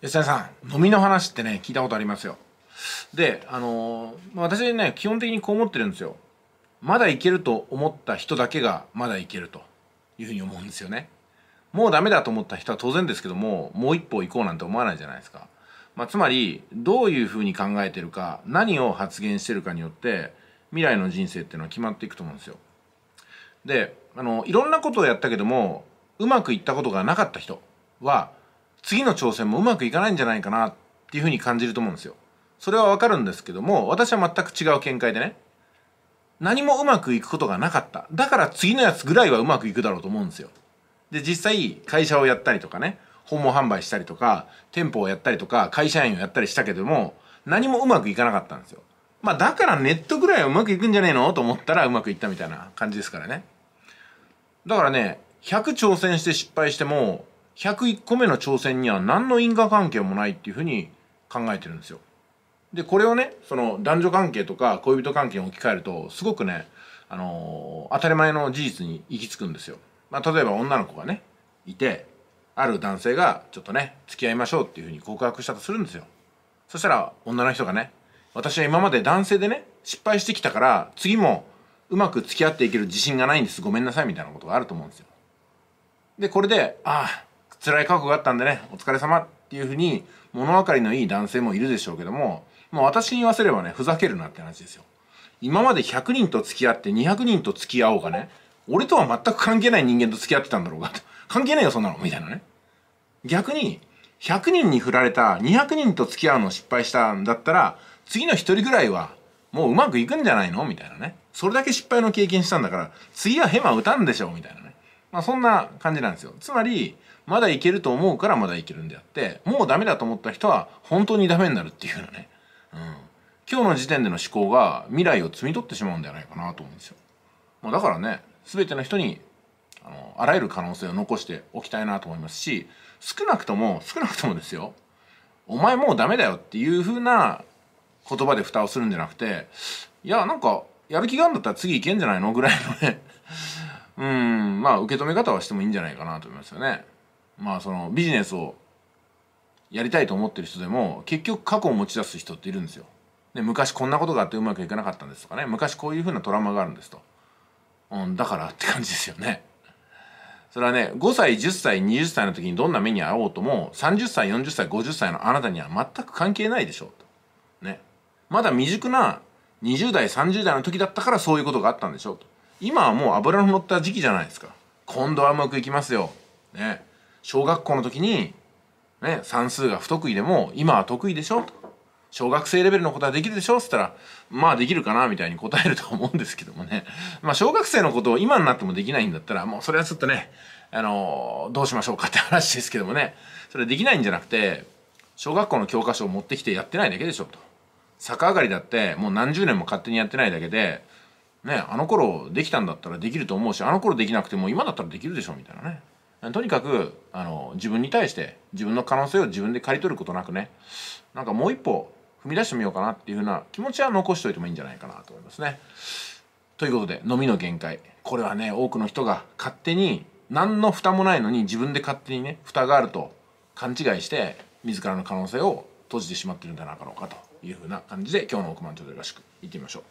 吉田さん飲みの話ってね聞いたことありますよであのー、私ね基本的にこう思ってるんですよまだいけると思った人だけがまだいけるというふうに思うんですよねもうダメだと思った人は当然ですけどももう一歩行こうなんて思わないじゃないですか、まあ、つまりどういうふうに考えてるか何を発言してるかによって未来の人生っていうのは決まっていくと思うんですよであのいろんなことをやったけどもうまくいったことがなかった人は次の挑戦もうまくいかないんじゃないかなっていうふうに感じると思うんですよ。それはわかるんですけども、私は全く違う見解でね、何もうまくいくことがなかった。だから次のやつぐらいはうまくいくだろうと思うんですよ。で、実際、会社をやったりとかね、訪問販売したりとか、店舗をやったりとか、会社員をやったりしたけども、何もうまくいかなかったんですよ。まあ、だからネットぐらいはうまくいくんじゃねえのと思ったらうまくいったみたいな感じですからね。だからね、100挑戦して失敗しても、101個目の挑戦には何の因果関係もないっていうふうに考えてるんですよ。でこれをねその男女関係とか恋人関係に置き換えるとすごくね、あのー、当たり前の事実に行き着くんですよ。まあ、例えば女の子がねいてある男性がちょっとね付き合いましょうっていうふうに告白したとするんですよ。そしたら女の人がね私は今まで男性でね失敗してきたから次もうまく付き合っていける自信がないんですごめんなさいみたいなことがあると思うんですよ。でこれでああ辛い過去があったんでねお疲れ様っていうふうに物分かりのいい男性もいるでしょうけどももう私に言わせればねふざけるなって話ですよ今まで100人と付き合って200人と付き合おうがね俺とは全く関係ない人間と付き合ってたんだろうが関係ないよそんなのみたいなね逆に100人に振られた200人と付き合うの失敗したんだったら次の1人ぐらいはもううまくいくんじゃないのみたいなねそれだけ失敗の経験したんだから次はヘマ打たんでしょみたいなねまあ、そんな感じなんですよつまりまだいけると思うからまだいけるんであってもうダメだと思った人は本当にダメになるっていうのね、うん、今日の時点での思考が未来を摘み取ってしまうんじゃないかなと思うんですよ、まあ、だからね全ての人にあのあらゆる可能性を残しておきたいなと思いますし少なくとも少なくともですよお前もうダメだよっていう風な言葉で蓋をするんじゃなくていやなんかやる気があるんだったら次いけんじゃないのぐらいのねまあ受け止め方はしてもいいんじゃないかなと思いますよね。まあそのビジネスをやりたいと思ってる人でも結局過去を持ち出す人っているんですよ。で昔こんなことがあってうまくいかなかったんですとかね昔こういうふうなトラウマがあるんですと、うん、だからって感じですよね。それはね5歳10歳20歳の時にどんな目に遭おうとも30歳40歳50歳のあなたには全く関係ないでしょうと。ね。まだ未熟な20代30代の時だったからそういうことがあったんでしょうと。今はもう油の乗った時期じゃないですか。今度はうまくいきますよ。ね。小学校の時に、ね、算数が不得意でも、今は得意でしょ小学生レベルのことはできるでしょっつったら、まあできるかなみたいに答えると思うんですけどもね。まあ小学生のことを今になってもできないんだったら、もうそれはちょっとね、あのー、どうしましょうかって話ですけどもね。それできないんじゃなくて、小学校の教科書を持ってきてやってないだけでしょと。逆上がりだってもう何十年も勝手にやってないだけで、ねあの頃できたんだったらできると思うしあの頃できなくても今だったらできるでしょみたいなねとにかくあの自分に対して自分の可能性を自分で刈り取ることなくねなんかもう一歩踏み出してみようかなっていうふうな気持ちは残しておいてもいいんじゃないかなと思いますね。ということでのみの限界これはね多くの人が勝手に何の蓋もないのに自分で勝手にね蓋があると勘違いして自らの可能性を閉じてしまってるんじゃなかろうかというふうな感じで今日の億万長者らしくいってみましょう。